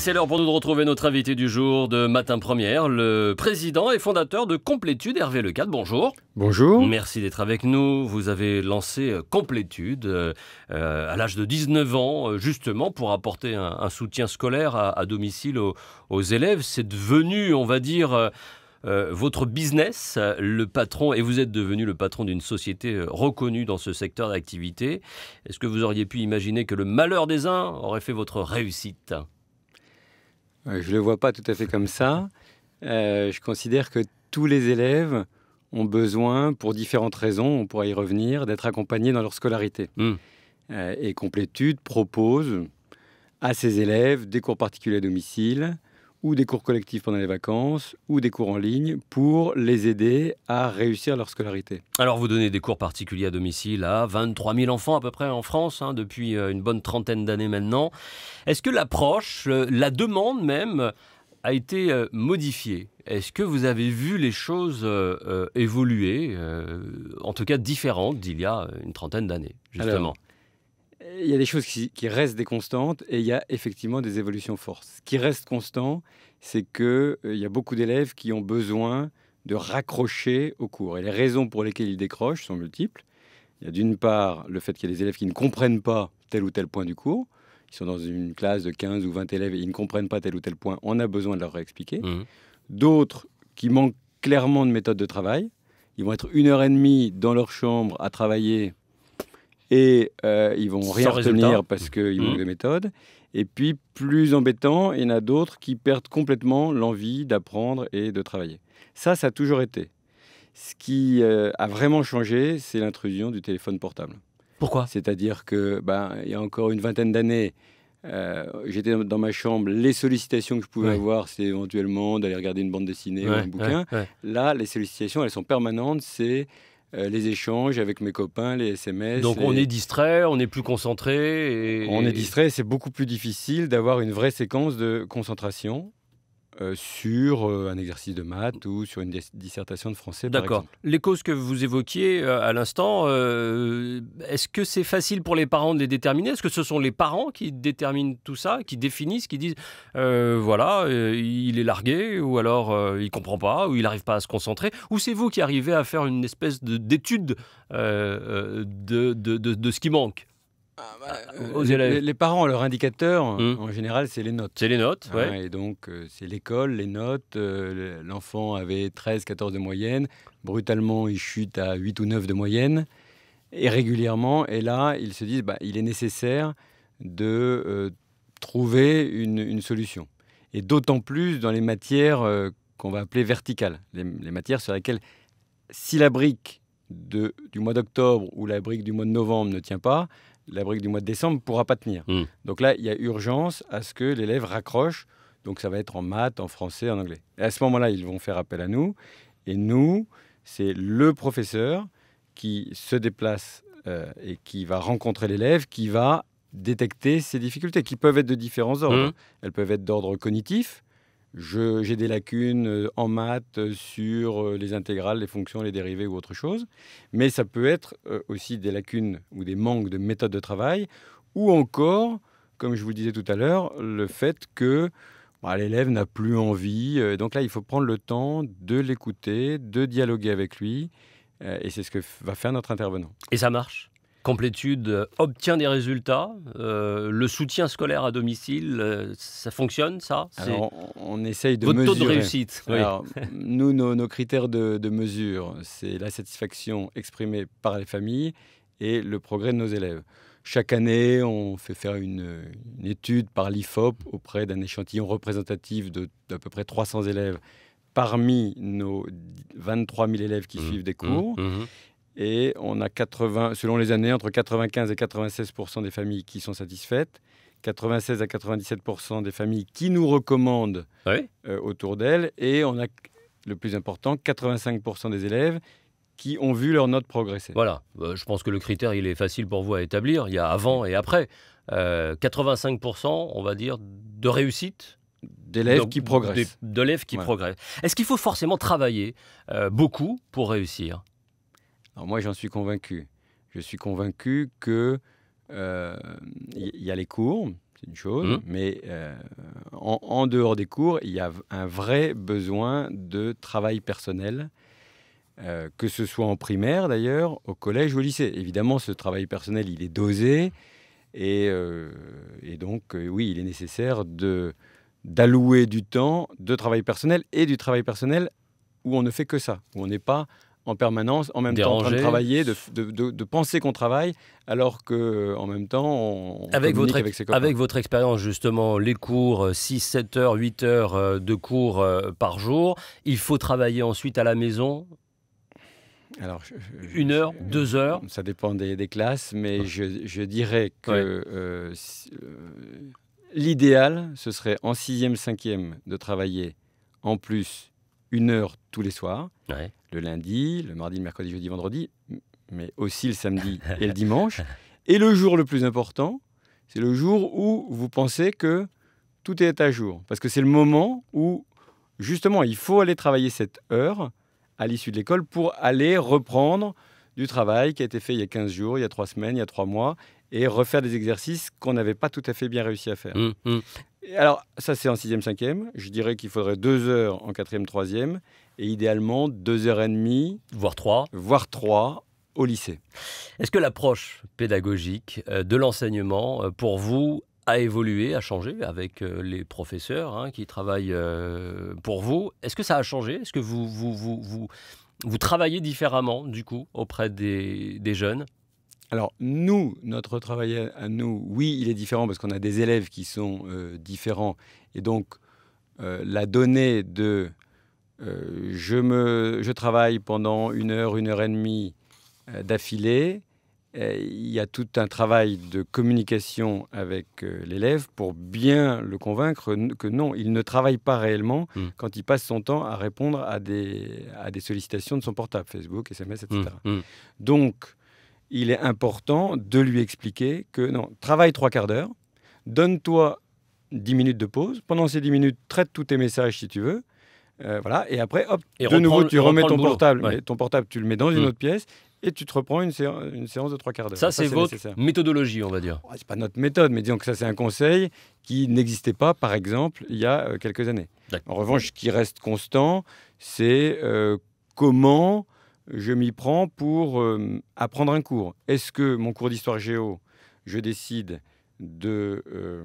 c'est l'heure pour nous de retrouver notre invité du jour de Matin Première, le président et fondateur de Complétude, Hervé Lecade. Bonjour. Bonjour. Merci d'être avec nous. Vous avez lancé euh, Complétude euh, euh, à l'âge de 19 ans, justement, pour apporter un, soutien scolaire à, domicile aux, élèves. C'est devenu, on va dire, votre business, le patron, et vous êtes devenu le patron d'une société reconnue dans ce secteur d'activité. Est-ce que vous auriez pu imaginer que le malheur des uns aurait fait votre réussite euh, je ne le vois pas tout à fait comme ça. Euh, je considère que tous les élèves ont besoin, pour différentes raisons, on pourra y revenir, d'être accompagnés dans leur scolarité. Hmm. Euh, et Complétude propose à ses élèves des cours particuliers à domicile, ou des cours collectifs pendant les vacances, ou des cours en ligne pour les aider à réussir leur scolarité. Alors vous donnez des cours particuliers à domicile à 23 000 enfants à peu près en France hein, depuis euh, une bonne trentaine d'années maintenant. Est-ce que l'approche, la demande même, a été euh, modifiée Est-ce que vous avez vu les choses euh, évoluer, en tout cas différentes d'il y a une trentaine d'années, justement il y a des choses qui, restent des constantes et il y a effectivement des évolutions fortes. Ce qui reste constant, c'est qu'il euh, y a beaucoup d'élèves qui ont besoin de raccrocher au cours. Et les raisons pour lesquelles ils décrochent sont multiples. Il y a d'une part le fait qu'il y a des élèves qui ne comprennent pas tel ou tel point du cours. Ils sont dans une classe de 15 ou 20 élèves et ils ne comprennent pas tel ou tel point. On a besoin de leur expliquer. Mmh. D'autres qui manquent clairement de méthode de travail. Ils vont être une heure et demie dans leur chambre à travailler et euh, ils vont rien parce qu'ils manquent mmh. de méthodes. Et puis, plus embêtant, il y en a d'autres qui perdent complètement l'envie d'apprendre et de travailler. Ça, ça a toujours été. Ce qui euh, a vraiment changé, c'est l'intrusion du téléphone portable. Pourquoi C'est-à-dire que, ben, il y a encore une vingtaine d'années, euh, j'étais dans ma chambre, les sollicitations que je pouvais avoir, c'est éventuellement d'aller regarder une bande dessinée ou un bouquin. Là, les sollicitations, elles sont permanentes, c'est euh, les échanges avec mes copains, les SMS. Donc on est distrait, on est plus concentré. On est distrait, c'est beaucoup plus difficile d'avoir une vraie séquence de concentration. Euh, sur euh, un exercice de maths ou sur une dissertation de français. D'accord. Les causes que vous évoquiez euh, à l'instant, est-ce que c'est facile pour les parents de les déterminer Est-ce que ce sont les parents qui déterminent tout ça, qui définissent, qui disent voilà, il est largué, ou alors il comprend pas, ou il n'arrive pas à se concentrer, ou c'est vous qui arrivez à faire une espèce d'étude de, ce qui manque ah, bah, ah, euh, les, parents, leur indicateur, hmm. en général, c'est les notes. C'est les notes, hein, ouais. Et donc, euh, c'est l'école, les notes. Euh, l'enfant avait 13, 14 de moyenne. Brutalement, il chute à 8 ou 9 de moyenne. Et régulièrement, et là, ils se disent, bah, il est nécessaire de trouver une, solution. Et d'autant plus dans les matières qu'on va appeler verticales, les, matières sur lesquelles, si la brique du mois d'octobre ou la brique du mois de novembre ne tient pas, la brique du mois de décembre ne pourra pas tenir. Hmm. Donc là, il y a urgence à ce que l'élève raccroche. Donc ça va être en maths, en français, en anglais. Et à ce moment-là, ils vont faire appel à nous. Et nous, c'est le professeur qui se déplace euh, et qui va rencontrer l'élève, qui va détecter ces difficultés, qui peuvent être de différents ordres. Hmm. Elles peuvent être d'ordre cognitif, j'ai des lacunes euh, en maths euh, sur euh, les intégrales, les fonctions, les dérivées ou autre chose. Mais ça peut être aussi des lacunes ou des manques de méthode de travail, ou encore, comme je vous disais tout à l'heure, le fait que bah, l'élève n'a plus envie. Donc là, il faut prendre le temps de l'écouter, de dialoguer avec lui. Et c'est ce que va faire notre intervenant. Et ça marche Complétude euh, obtient des résultats. Euh, le soutien scolaire à domicile, euh, ça fonctionne, ça on essaye de Votre taux de réussite. nous, nos, critères de, mesure, c'est la satisfaction exprimée par les familles et le progrès de nos élèves. Chaque année, on fait faire une, étude par l'IFOP auprès d'un échantillon représentatif d'à peu près 300 élèves parmi nos 23 000 élèves qui mmh, suivent des mmh, cours. Mmh, et on a 80, selon les années, entre 95 et 96 des familles qui sont satisfaites. 96 à 97 des familles qui nous recommandent euh, autour d'elles. Et on a, le plus important, 85 des élèves qui ont vu leur notes progresser. Voilà, bah, je pense que le critère, il est facile pour vous à établir. Il y a avant et après. 85%, euh, on va dire, de réussite D'élèves qui progressent. D'élèves qui progressent. Est-ce qu'il faut forcément travailler euh, beaucoup pour réussir moi, j'en suis convaincu. Je suis convaincu que il euh, y, a les cours, c'est une chose, mmh. mais euh, en, dehors des cours, il y a un vrai besoin de travail personnel, euh, que ce soit en primaire d'ailleurs, au collège ou au lycée. Évidemment, ce travail personnel, il est dosé, et, et donc oui, il est nécessaire de d'allouer du temps de travail personnel et du travail personnel où on ne fait que ça, où on n'est pas en permanence, en même temps en train de travailler, de, penser qu'on travaille, alors que euh, en même temps, avec, votre, avec, votre expérience, justement, les cours, 6, euh, 7 heures, 8 heures euh, de cours par jour, il faut travailler ensuite à la maison alors, une heure, deux heures Ça dépend des, classes, mais je, dirais que l'idéal, ce serait en sixième, cinquième, de travailler en plus une heure tous les soirs, le lundi, le mardi, le mercredi, jeudi, vendredi, mais aussi le samedi et le dimanche. Et le jour le plus important, c'est le jour où vous pensez que tout est à jour. Parce que c'est le moment où, justement, il faut aller travailler cette heure à l'issue de l'école pour aller reprendre du travail qui a été fait il y a 15 jours, il y a 3 semaines, il y a 3 mois, et refaire des exercices qu'on n'avait pas tout à fait bien réussi à faire. Mmh, mmh. Alors, ça, c'est en 6e, 5e. Je dirais qu'il faudrait 2 heures en 4e, 3e. Et idéalement, 2 heures et demie. Voire 3. Voire 3 au lycée. Est-ce que l'approche pédagogique euh, de l'enseignement, euh, pour vous, a évolué, a changé avec euh, les professeurs hein, qui travaillent pour vous Est-ce que ça a changé Est-ce que vous, travaillez différemment, du coup, auprès des jeunes alors nous, notre travail à nous, oui, il est différent parce qu'on a des élèves qui sont euh, différents. Et donc, euh, la donnée de euh, je, je travaille pendant une heure, une heure et demie d'affilée, il y a tout un travail de communication avec l'élève pour bien le convaincre que non, il ne travaille pas réellement hmm. quand il passe son temps à répondre à des, à des sollicitations de son portable, Facebook, SMS, etc. Hmm. Hmm. Donc, il est important de lui expliquer que non, travaille trois quarts d'heure, donne-toi dix minutes de pause, pendant ces dix minutes, traite tous tes messages si tu veux, euh, voilà, et après, hop, et de nouveau, tu remets ton portable. Ton portable, tu le mets dans une mm. autre pièce et tu te reprends une séance, une séance de trois quarts d'heure. Ça, c'est votre méthodologie, on va dire. c'est pas notre méthode, mais disons que ça, c'est un conseil qui n'existait pas, par exemple, il y a euh, quelques années. En revanche, ce qui reste constant, c'est euh, comment je m'y prends pour euh, apprendre un cours. Est-ce que mon cours d'histoire géo, je décide de euh,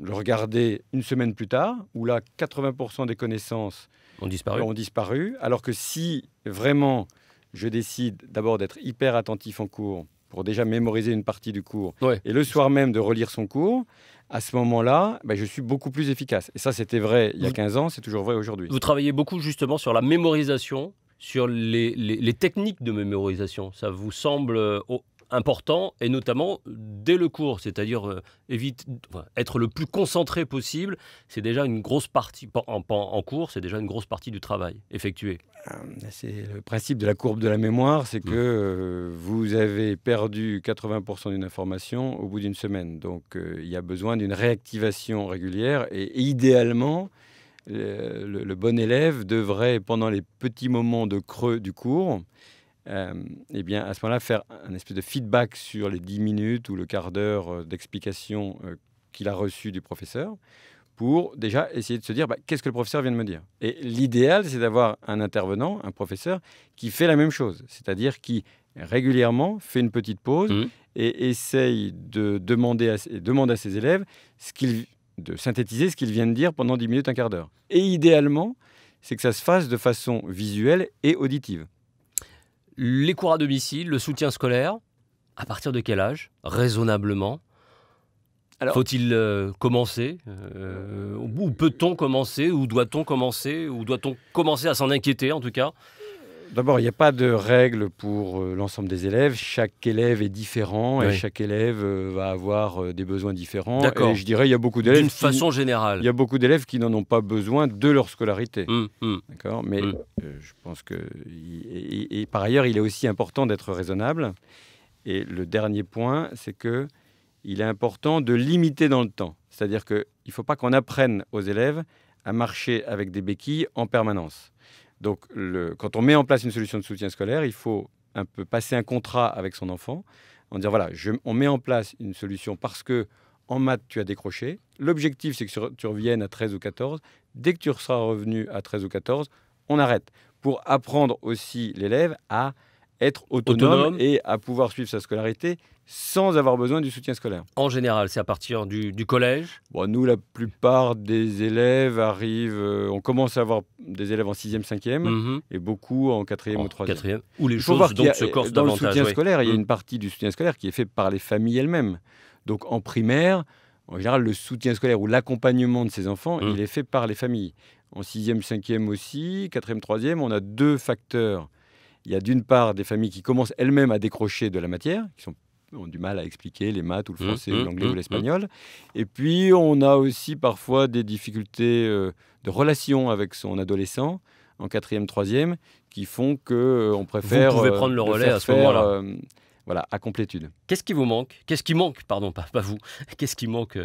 le regarder une semaine plus tard, où là, 80% des connaissances ont disparu. alors que si vraiment je décide d'abord d'être hyper attentif en cours, pour déjà mémoriser une partie du cours, et le soir même de relire son cours, à ce moment-là, ben, je suis beaucoup plus efficace. Et ça, c'était vrai il y a 15 ans, c'est toujours vrai aujourd'hui. Vous travaillez beaucoup justement sur la mémorisation sur les, techniques de mémorisation. Ça vous semble euh, important, et notamment dès le cours, c'est-à-dire euh, être le plus concentré possible. C'est déjà une grosse partie, en, en cours, c'est déjà une grosse partie du travail effectué. Ah, c'est le principe de la courbe de la mémoire, c'est que mmh. euh, vous avez perdu 80% d'une information au bout d'une semaine. Donc il y a besoin d'une réactivation régulière, et idéalement, le, bon élève devrait, pendant les petits moments de creux du cours, euh, eh bien, à ce moment-là, faire un espèce de feedback sur les dix minutes ou le quart d'heure euh, d'explication euh, qu'il a reçu du professeur pour déjà essayer de se dire bah, qu'est-ce que le professeur vient de me dire. Et l'idéal, c'est d'avoir un intervenant, un professeur, qui fait la même chose, c'est-à-dire qui régulièrement fait une petite pause mmh. et essaye de demander à, demande à ses élèves ce qu'ils de synthétiser ce qu'il vient de dire pendant 10 minutes, un quart d'heure. Et idéalement, c'est que ça se fasse de façon visuelle et auditive. Les cours à domicile, le soutien scolaire, à partir de quel âge Raisonnablement faut-il euh, commencer euh, Ou peut-on commencer Ou doit-on commencer Ou doit-on commencer à s'en inquiéter en tout cas D'abord, il n'y a pas de règle pour euh, l'ensemble des élèves. Chaque élève est différent et chaque élève euh, va avoir euh, des besoins différents. Et je dirais, il y a beaucoup d'élèves. D'une façon générale. Il y a beaucoup d'élèves qui n'en ont pas besoin de leur scolarité. Hum, hum. D'accord Mais hum. je pense que. Et, par ailleurs, il est aussi important d'être raisonnable. Et le dernier point, c'est que il est important de limiter dans le temps. C'est-à-dire qu'il ne faut pas qu'on apprenne aux élèves à marcher avec des béquilles en permanence. Donc, quand on met en place une solution de soutien scolaire, il faut un peu passer un contrat avec son enfant, en disant voilà, on met en place une solution parce que en maths, tu as décroché. L'objectif, c'est que tu reviennes à 13 ou 14. Dès que tu seras revenu à 13 ou 14, on arrête. Pour apprendre aussi l'élève à être autonome, et à pouvoir suivre sa scolarité sans avoir besoin du soutien scolaire. En général, c'est à partir du, collège bon, Nous, la plupart des élèves arrivent, euh, on commence à avoir des élèves en 6e, 5e, mhm. et beaucoup en 4e ou 3e. où les choses donc se corsent Dans le soutien scolaire, il y a mhm. une partie du soutien scolaire qui est fait par les familles elles-mêmes. Donc en primaire, en général, le soutien scolaire ou l'accompagnement de ces enfants, mhm. il est fait par les familles. En 6e, 5e aussi, 4e, 3e, on a deux facteurs il y a d'une part des familles qui commencent elles-mêmes à décrocher de la matière, qui sont ont du mal à expliquer les maths ou le mmh, français mmh, l'anglais mmh, ou l'espagnol. Et puis, on a aussi parfois des difficultés euh, de relation avec son adolescent en quatrième, troisième, qui font que euh, on préfère. Vous euh, prendre le relais à ce moment-là. voilà, à complétude. Qu'est-ce qui vous manque Qu'est-ce qui manque, pardon, pas vous, qu'est-ce qui manque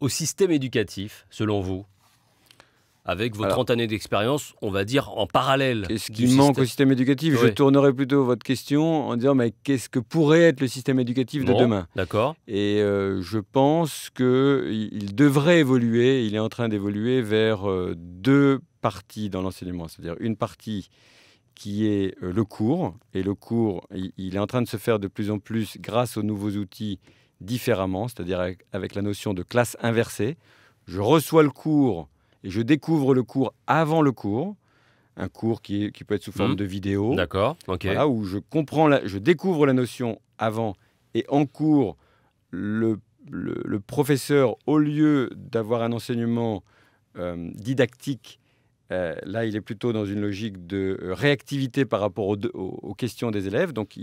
au système éducatif, selon vous avec vos 30 années d'expérience, on va dire, en parallèle. Qu'est-ce qui manque au système éducatif Je tournerai plutôt votre question en disant, mais qu'est-ce que pourrait être le système éducatif de demain D'accord. Et euh, je pense qu'il devrait évoluer, il est en train d'évoluer vers euh, deux parties dans l'enseignement, c'est-à-dire une partie qui est euh, le cours, et le cours, il, est en train de se faire de plus en plus grâce aux nouveaux outils différemment, c'est-à-dire avec la notion de classe inversée. Je reçois le cours et je découvre le cours avant le cours. Un cours qui, qui peut être sous forme hmm. de vidéo. D'accord, ok. où je, comprends je découvre la notion avant et en cours, le, professeur, au lieu d'avoir un enseignement euh, didactique, euh, là, il est plutôt dans une logique de euh, réactivité par rapport aux, aux questions des élèves. Donc,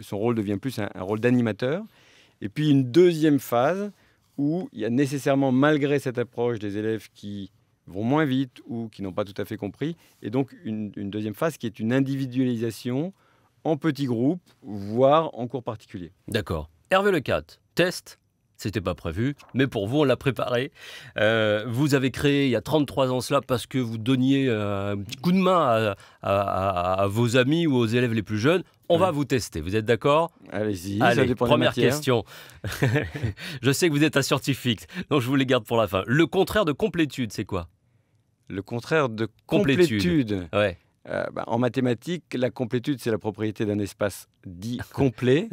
son rôle devient plus un rôle d'animateur. Et puis, une deuxième phase où il y a nécessairement, malgré cette approche des élèves qui vont moins vite ou qui n'ont pas tout à fait compris. Et donc une, deuxième phase qui est une individualisation en petits groupes, voire en cours particulier. D'accord. Hervé Le 4, test c'était pas prévu, mais pour vous, on l'a préparé. Euh, vous avez créé il y a 33 ans cela parce que vous donniez euh, un petit coup de main à, vos amis ou aux élèves les plus jeunes. On va vous tester, vous êtes d'accord Allez-y, ça première question. je sais que vous êtes un scientifique, donc je vous les garde pour la fin. Le contraire de complétude, c'est quoi le contraire de complétude. Euh, bah, en mathématiques, la complétude, c'est la propriété d'un espace dit complet.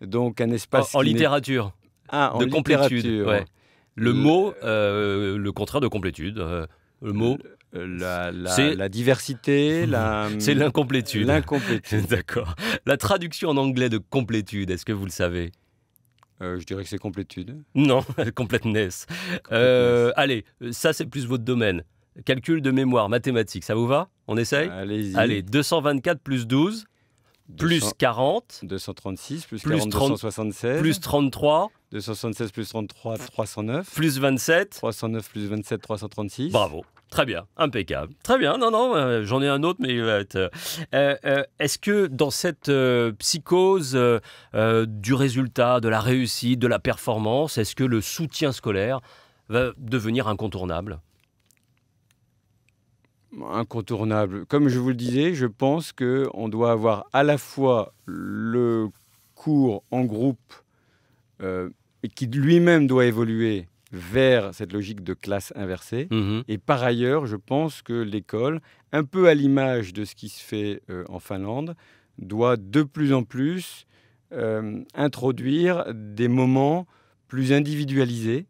Donc un espace... En, littérature. Ah, de complétude. Le, mot, euh, le contraire de complétude. Euh, le mot... La, la, diversité, C'est l'incomplétude. D'accord. La traduction en anglais de complétude, est-ce que vous le savez je dirais que c'est complétude. Non, completeness. allez, ça c'est plus votre domaine. Calcul de mémoire, mathématique, ça vous va On essaye allez 224 plus 12, plus 40. 236 plus, 40, Plus 33. 276 plus 33, 309. Plus 27. 309 plus 27, 336. Bravo. Très bien, impeccable. Très bien, non, non, euh, j'en ai un autre, mais euh, euh, euh, est-ce que dans cette psychose du résultat, de la réussite, de la performance, est-ce que le soutien scolaire va devenir incontournable incontournable. Comme je vous le disais, je pense qu'on doit avoir à la fois le cours en groupe euh, qui lui-même doit évoluer vers cette logique de classe inversée. Mhm. Et par ailleurs, je pense que l'école, un peu à l'image de ce qui se fait euh, en Finlande, doit de plus en plus euh, introduire des moments plus individualisés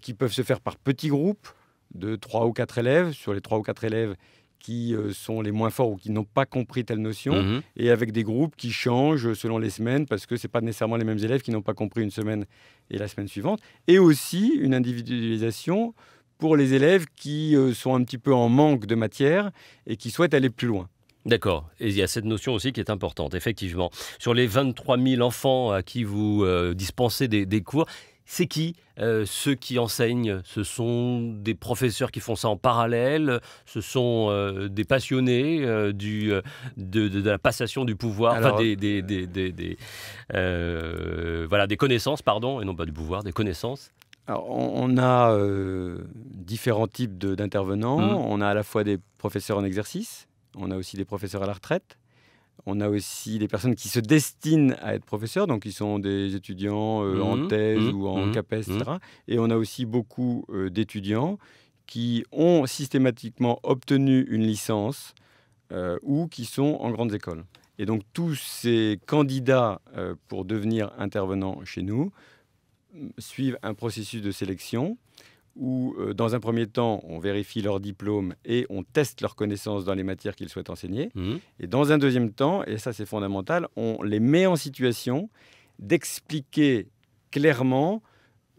qui peuvent se faire par petits groupes de 3 ou quatre élèves. Sur les trois ou quatre élèves qui euh, sont les moins forts ou qui n'ont pas compris telle notion, mhm. et avec des groupes qui changent selon les semaines, parce que ce n'est pas nécessairement les mêmes élèves qui n'ont pas compris une semaine et la semaine suivante, et aussi une individualisation pour les élèves qui euh, sont un petit peu en manque de matière et qui souhaitent aller plus loin. D'accord. Et il y a cette notion aussi qui est importante, effectivement. Sur les 23 000 enfants à qui vous euh, dispensez des cours, c'est qui euh, Ceux qui enseignent, ce sont des professeurs qui font ça en parallèle, ce sont euh, des passionnés euh, de, la passation du pouvoir, enfin, des, voilà, des connaissances, pardon, et non pas du pouvoir, des connaissances. on, a différents types d'intervenants. Mmh. On a à la fois des professeurs en exercice, on a aussi des professeurs à la retraite, on a aussi des personnes qui se destinent à être professeurs, donc qui sont des étudiants euh, mmh. en thèse mmh. ou en mmh. CAPES, etc. Et on a aussi beaucoup euh, d'étudiants qui ont systématiquement obtenu une licence euh, ou qui sont en grandes écoles. Et donc tous ces candidats pour devenir intervenants chez nous suivent un processus de sélection où, euh, dans un premier temps, on vérifie leur diplôme et on teste leurs connaissances dans les matières qu'ils souhaitent enseigner. Mhm. Et dans un deuxième temps, et ça c'est fondamental, on les met en situation d'expliquer clairement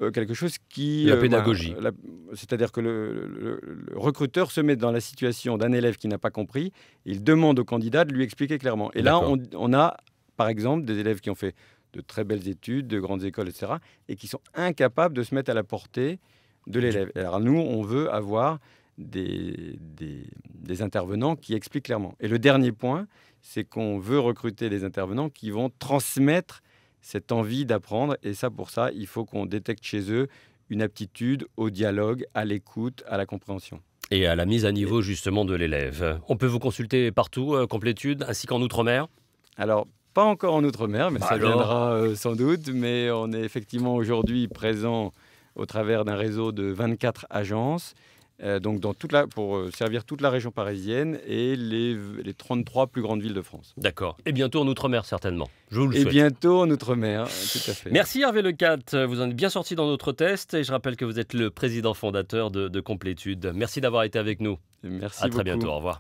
euh, quelque chose qui... La euh, pédagogie. Bah, c'est-à-dire que le, recruteur se met dans la situation d'un élève qui n'a pas compris, il demande au candidat de lui expliquer clairement. Et là, on a, par exemple, des élèves qui ont fait de très belles études, de grandes écoles, etc., et qui sont incapables de se mettre à la portée de l'élève. Alors nous, on veut avoir des, intervenants qui expliquent clairement. Et le dernier point, c'est qu'on veut recruter des intervenants qui vont transmettre cette envie d'apprendre. Et ça, pour ça, il faut qu'on détecte chez eux une aptitude au dialogue, à l'écoute, à la compréhension. Et à la mise à niveau justement de l'élève. On peut vous consulter partout, euh, Complétude, ainsi qu'en Outre-mer Alors, pas encore en Outre-mer, mais bah ça viendra euh, sans doute. Mais on est effectivement aujourd'hui présent au travers d'un réseau de 24 agences. Euh, donc pour euh, servir toute la région parisienne et les, 33 plus grandes villes de France. D'accord. Et bientôt en Outre-mer, certainement. Je vous le souhaite. Et bientôt en Outre-mer, tout à fait. Merci Hervé Lecat. Vous en êtes bien sorti dans notre test et je rappelle que vous êtes le président fondateur de, Complétude. Merci d'avoir été avec nous. Merci à très bientôt. Au revoir.